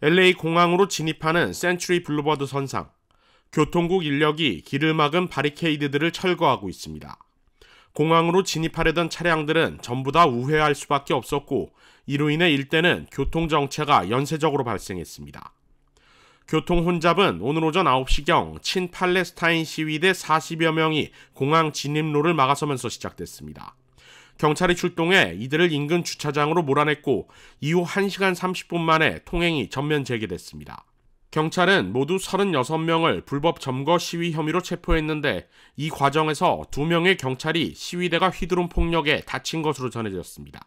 LA 공항으로 진입하는 센츄리 블루버드 선상. 교통국 인력이 길을 막은 바리케이드들을 철거하고 있습니다. 공항으로 진입하려던 차량들은 전부 다 우회할 수밖에 없었고 이로 인해 일대는 교통 정체가 연쇄적으로 발생했습니다. 교통 혼잡은 오늘 오전 9시경 친 팔레스타인 시위대 40여 명이 공항 진입로를 막아서면서 시작됐습니다. 경찰이 출동해 이들을 인근 주차장으로 몰아냈고 이후 1시간 30분 만에 통행이 전면 재개됐습니다. 경찰은 모두 36명을 불법 점거 시위 혐의로 체포했는데 이 과정에서 2명의 경찰이 시위대가 휘두른 폭력에 다친 것으로 전해졌습니다.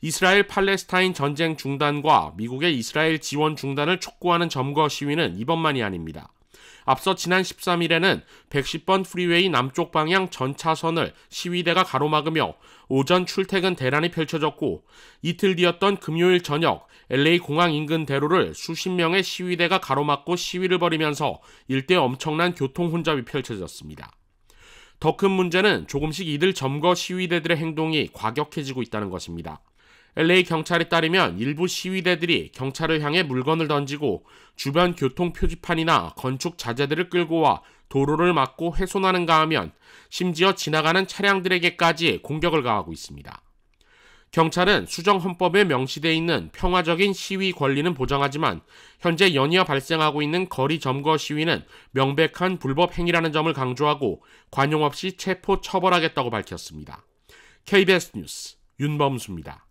이스라엘 팔레스타인 전쟁 중단과 미국의 이스라엘 지원 중단을 촉구하는 점거 시위는 이번만이 아닙니다. 앞서 지난 13일에는 110번 프리웨이 남쪽 방향 전차선을 시위대가 가로막으며 오전 출퇴근 대란이 펼쳐졌고 이틀 뒤였던 금요일 저녁 LA 공항 인근 대로를 수십 명의 시위대가 가로막고 시위를 벌이면서 일대 엄청난 교통 혼잡이 펼쳐졌습니다. 더 큰 문제는 조금씩 이들 점거 시위대들의 행동이 과격해지고 있다는 것입니다. LA 경찰에 따르면 일부 시위대들이 경찰을 향해 물건을 던지고 주변 교통 표지판이나 건축 자재들을 끌고 와 도로를 막고 훼손하는가 하면 심지어 지나가는 차량들에게까지 공격을 가하고 있습니다. 경찰은 수정 헌법에 명시돼 있는 평화적인 시위 권리는 보장하지만 현재 연이어 발생하고 있는 거리 점거 시위는 명백한 불법 행위라는 점을 강조하고 관용 없이 체포 처벌하겠다고 밝혔습니다. KBS 뉴스 윤범수입니다.